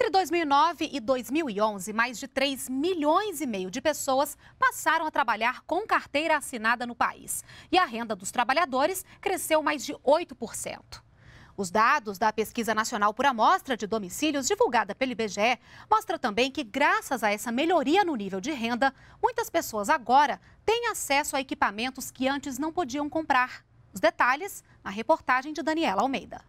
Entre 2009 e 2011, mais de 3 milhões e meio de pessoas passaram a trabalhar com carteira assinada no país. E a renda dos trabalhadores cresceu mais de 8%. Os dados da Pesquisa Nacional por Amostra de Domicílios, divulgada pelo IBGE, mostram também que, graças a essa melhoria no nível de renda, muitas pessoas agora têm acesso a equipamentos que antes não podiam comprar. Os detalhes na reportagem de Daniela Almeida.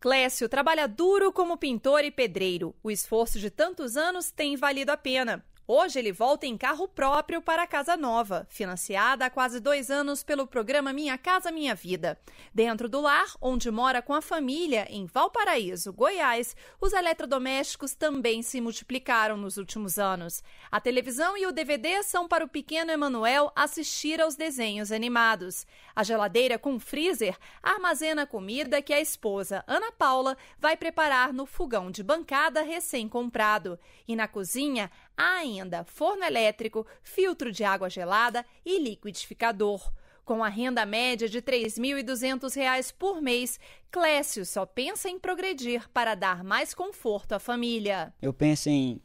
Clécio trabalha duro como pintor e pedreiro. O esforço de tantos anos tem valido a pena. Hoje ele volta em carro próprio para a casa nova, financiada há quase dois anos pelo programa Minha Casa Minha Vida. Dentro do lar, onde mora com a família, em Valparaíso, Goiás, os eletrodomésticos também se multiplicaram nos últimos anos. A televisão e o DVD são para o pequeno Emanuel assistir aos desenhos animados. A geladeira com freezer armazena comida que a esposa, Ana Paula, vai preparar no fogão de bancada recém-comprado. E na cozinha, há ainda forno elétrico, filtro de água gelada e liquidificador. Com a renda média de R$ 3.200 por mês, Clécio só pensa em progredir para dar mais conforto à família. Eu penso em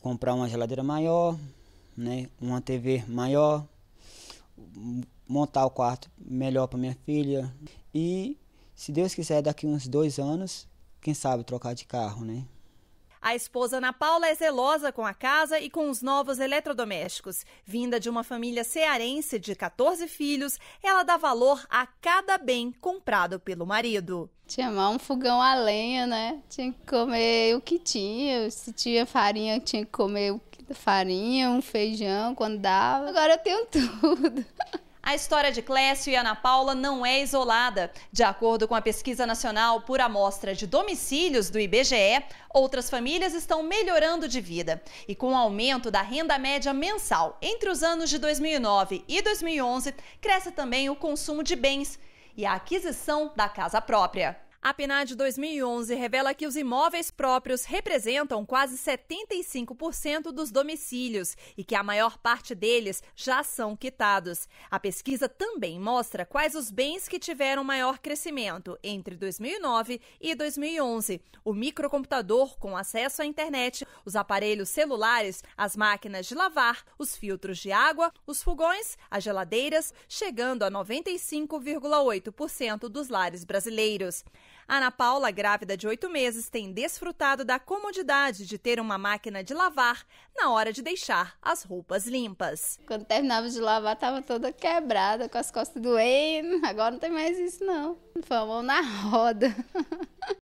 comprar uma geladeira maior, né, uma TV maior, montar o quarto melhor para minha filha e, se Deus quiser, daqui uns dois anos, quem sabe trocar de carro, né? A esposa Ana Paula é zelosa com a casa e com os novos eletrodomésticos. Vinda de uma família cearense de 14 filhos, ela dá valor a cada bem comprado pelo marido. Tinha mais um fogão a lenha, né? Tinha que comer o que tinha. Se tinha farinha, tinha que comer farinha, um feijão quando dava. Agora eu tenho tudo. A história de Clécio e Ana Paula não é isolada. De acordo com a Pesquisa Nacional por Amostra de Domicílios do IBGE, outras famílias estão melhorando de vida. E com o aumento da renda média mensal entre os anos de 2009 e 2011, cresce também o consumo de bens e a aquisição da casa própria. A PNAD de 2011 revela que os imóveis próprios representam quase 75% dos domicílios e que a maior parte deles já são quitados. A pesquisa também mostra quais os bens que tiveram maior crescimento entre 2009 e 2011: o microcomputador com acesso à internet, os aparelhos celulares, as máquinas de lavar, os filtros de água, os fogões, as geladeiras, chegando a 95,8% dos lares brasileiros. Ana Paula, grávida de oito meses, tem desfrutado da comodidade de ter uma máquina de lavar na hora de deixar as roupas limpas. Quando terminava de lavar, estava toda quebrada, com as costas doendo. Agora não tem mais isso, não. Foi a mão na roda.